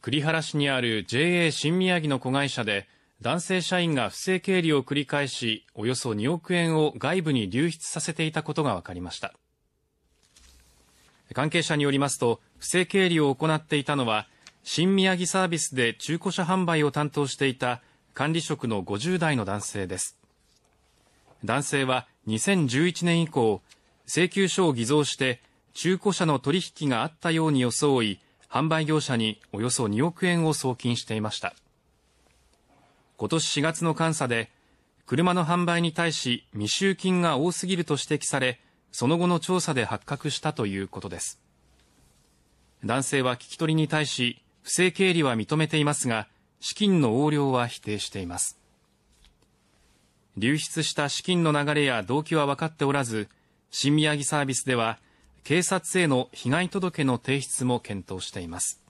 栗原市にある JA 新宮城の子会社で男性社員が不正経理を繰り返しおよそ2億円を外部に流出させていたことが分かりました関係者によりますと不正経理を行っていたのは新宮城サービスで中古車販売を担当していた管理職の50代の男性です男性は2011年以降請求書を偽造して中古車の取引があったように装い販売業者におよそ2億円を送金していました今年4月の監査で車の販売に対し未収金が多すぎると指摘されその後の調査で発覚したということです男性は聞き取りに対し不正経理は認めていますが資金の横領は否定しています流出した資金の流れや動機は分かっておらず新宮城サービスでは警察への被害届の提出も検討しています